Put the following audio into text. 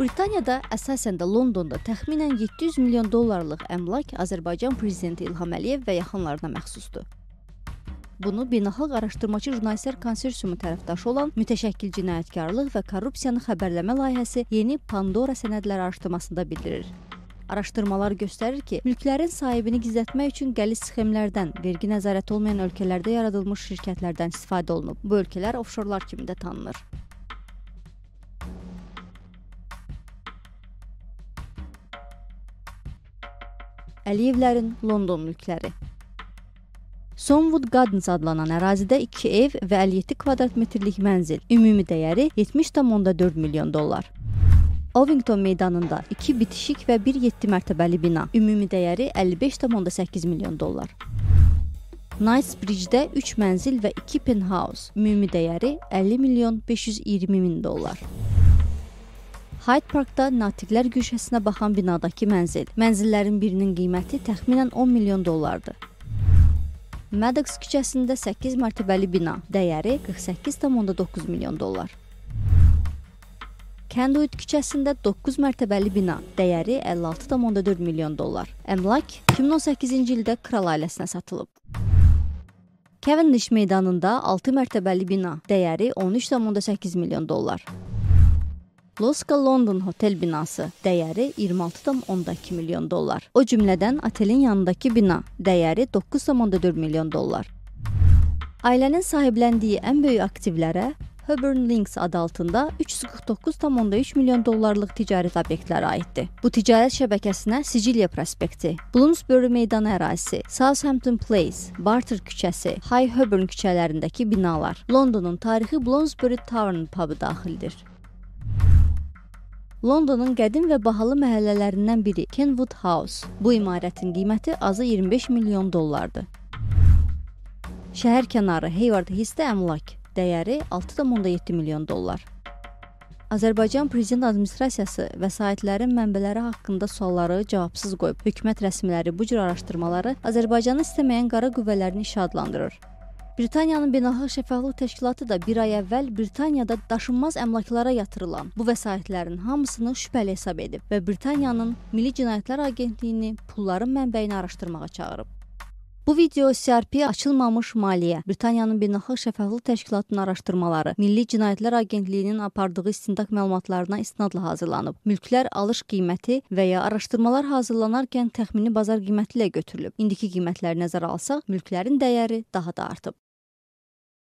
Britaniyada, əsasən də Londonda təxminən 700 milyon dollarlıq əmlak Azərbaycan prezidenti İlham Əliyev və yaxınlarına məxsusdur. Bunu beynəlxalq araşdırmaçı jurnalistlər konsorsiumu tərəfdaşı olan mütəşəkkil cinayətkarlıq və korrupsiyanı xəbərləmə layihəsi yeni Pandora sənədləri araşdırmasında bildirir. Araşdırmalar göstərir ki, mülklərin sahibini gizlətmək üçün qəliz sxemlərdən, vergi nəzarəti olmayan ölkələrdə yaradılmış şirkətlərdən istifadə olunub. Bu ölkələr ofşorlar kimi də tanınır. Əliyevlərin London mülkləri. Sonwood Gardens adlanan ərazidə 2 ev və 57 kvadrat metrlik mənzil, ümumi dəyəri 70,4 milyon dollar. Ovington meydanında 2 bitişik və 1 7 mərtəbəli bina, ümumi dəyəri 55,8 milyon dollar. Knightsbridge-də 3 mənzil və 2 penthouse, ümumi dəyəri 50 milyon 520 min dollar. Hyde Parkda Natiqlər Güşəsinə baxan binadakı mənzil. Mənzillərin birinin qiyməti təxminən 10 milyon dollardır. Maddox küçəsində 8 mərtəbəli bina, dəyəri 48,9 milyon dollar. Kenwood küçəsində 9 mərtəbəli bina, dəyəri 56,4 milyon dollar. Əmlak 2018-ci ildə kral ailəsinə satılıb. Cavendish meydanında 6 mərtəbəli bina, dəyəri 13,8 milyon dollar. Loska London hotel binası dəyəri 26,2 milyon dollar. O cümlədən otelin yanındakı bina dəyəri 9,4 milyon dollar. Ailənin sahibləndiyi ən böyük aktivlərə Hubern Links adı altında 349,3 milyon dollarlıq ticarət obyektləri aiddir. Bu ticarət şəbəkəsinə Siciliya prospekti, Bloomsbury meydanı ərazisi, Southampton Place, Barter küçəsi, High Hubern küçələrindəki binalar, Londonun tarixi Bloomsbury Tavern pubı daxildir. Londonun qədim və bahalı məhəllələrindən biri Kenwood House. Bu imarətin qiyməti azı 25 milyon dollardır. Şəhər kənarı Hayward Hills-də əmlak dəyəri 6.7 milyon dollar. Azərbaycan Prezident Administrasiyası vəsaitlərin mənbələri haqqında sualları cavabsız qoyub. Hökumət rəsmiləri bu cür araşdırmaları Azərbaycanı istəməyən qara qüvvələrin işi adlandırır. Britaniyanın Beynəlxalq Şəffaflıq Təşkilatı da bir ay əvvəl Britaniyada daşınmaz əmlaklara yatırılan bu vəsaitlərin hamısını şübhəli hesab edib və Britaniyanın Milli Cinayətlər Agentliyini pulların mənbəyini araşdırmağa çağırıb. Bu video CRP açılmamış maliyyə, Britaniyanın Beynəlxalq Şəffaflıq Təşkilatının araşdırmaları, Milli Cinayətlər Agentliyinin apardığı istintaq məlumatlarına istinadla hazırlanıb. Mülklər alış qiyməti və ya araşdırmalar hazırlanarkən təxmini bazar qiyməti ilə götürülüb. İndiki qiymətləri nəzərə alsaq, mülklərin dəyəri daha da artıb.